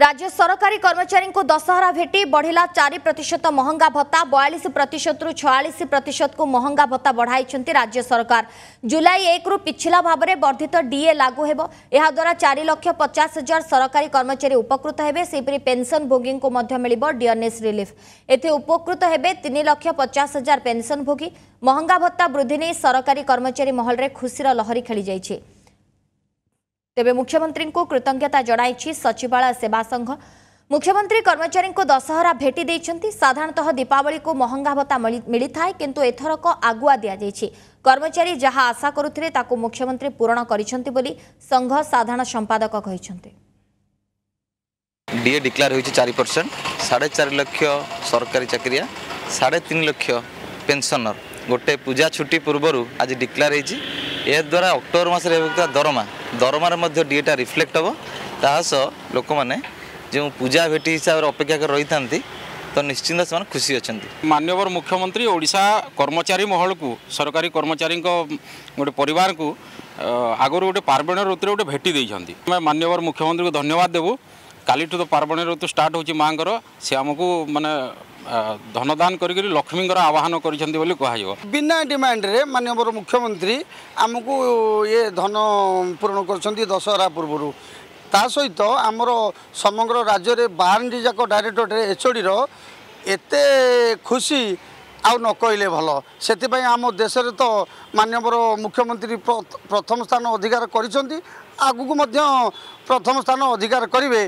राज्य सरकारी कर्मचारी को दशहरा भेट बढ़ला चार प्रतिशत महंगा भत्ता बयालीस प्रतिशत रु छयास प्रतिशत को महंगा भत्ता बढ़ाई राज्य सरकार जुलाई एक रु पिछला भाव में वर्धित डीए लागू होद्वारा चार लक्ष पचास हजार सरकारी कर्मचारी उपकृत होतेपरि पेनसन भोगी को डीएनएस रिलीफ एकृत होते तीन लक्ष पचास हजार पेनसन भोगी महंगा भत्ता वृद्धि नहीं सरकारी कर्मचारी महल खुशी लहरी खेली जाती ତେବେ ମୁଖ୍ୟମନ୍ତ୍ରୀଙ୍କୁ କୃତଜ୍ଞତା ଜଣାଇଛି ସଚିବାଳୟ ସେବା ସଂଘ ମୁଖ୍ୟମନ୍ତ୍ରୀ କର୍ମଚାରୀଙ୍କୁ ଦଶହରା ଭେଟି ଦେଇଛନ୍ତି ସାଧାରଣତଃ ଦୀପାବଳିକୁ ମହଙ୍ଗା ଭତ୍ତା ମିଳିଥାଏ କିନ୍ତୁ ଏଥରକ ଆଗୁଆ ଦିଆଯାଇଛି କର୍ମଚାରୀ ଯାହା ଆଶା କରୁଥିଲେ ତାକୁ ମୁଖ୍ୟମନ୍ତ୍ରୀ ପୂରଣ କରିଛନ୍ତି ବୋଲି ସଂଘ ସାଧାରଣ ସମ୍ପାଦକ କହିଛନ୍ତି ଡିଏ ଡିକ୍ଲାର ହୋଇଛି ଚାରି ପରସେଣ୍ଟ ସାଢ଼େ ଚାରି ଲକ୍ଷ ସରକାରୀ ଚାକିରିଆ ସାଢ଼େ ତିନି ଲକ୍ଷ ଦରମାରେ ମଧ୍ୟ ଡିଏଟା ରିଫ୍ଲେକ୍ଟ ହେବ ତା ସହ ଲୋକମାନେ ଯେଉଁ ପୂଜା ଭେଟି ହିସାବରେ ଅପେକ୍ଷା କରି ରହିଥାନ୍ତି ତ ନିଶ୍ଚିନ୍ତ ସେମାନେ ଖୁସି ଅଛନ୍ତି ମାନ୍ୟବର ମୁଖ୍ୟମନ୍ତ୍ରୀ ଓଡ଼ିଶା କର୍ମଚାରୀ ମହଲକୁ ସରକାରୀ କର୍ମଚାରୀଙ୍କ ଗୋଟେ ପରିବାରକୁ ଆଗରୁ ଗୋଟେ ପାର୍ବଣ ଋତୁରେ ଗୋଟେ ଭେଟି ଦେଇଛନ୍ତି ଆମେ ମାନ୍ୟବର ମୁଖ୍ୟମନ୍ତ୍ରୀଙ୍କୁ ଧନ୍ୟବାଦ ଦେବୁ কালিঠু তো পার্বণীর ঋতু স্টার্ট হচ্ছে মাঙ্কর সে আমাকে মানে ধনদান করি লক্ষ্মীঙ্কর আবাহন করেছেন বলে কুহযোগ বিনা ডিমান্ডরে মাননীয় মুখ্যমন্ত্রী আমি ইয়ে ধন পূরণ করছেন দশহরা পূর্বর তা সহিত আমার সমগ্র রাজ্যের বারটি যাক ডাইরেক্টরেট এচওডির এতে খুশি আউ ନ କହିଲେ ଭଲ ସେଥିପାଇଁ ଆମ ଦେଶରେ ତ ମାନ୍ୟବର ମୁଖ୍ୟମନ୍ତ୍ରୀ ପ୍ରଥମ ସ୍ଥାନ ଅଧିକାର କରିଛନ୍ତି ଆଗକୁ ମଧ୍ୟ ପ୍ରଥମ ସ୍ଥାନ ଅଧିକାର କରିବେ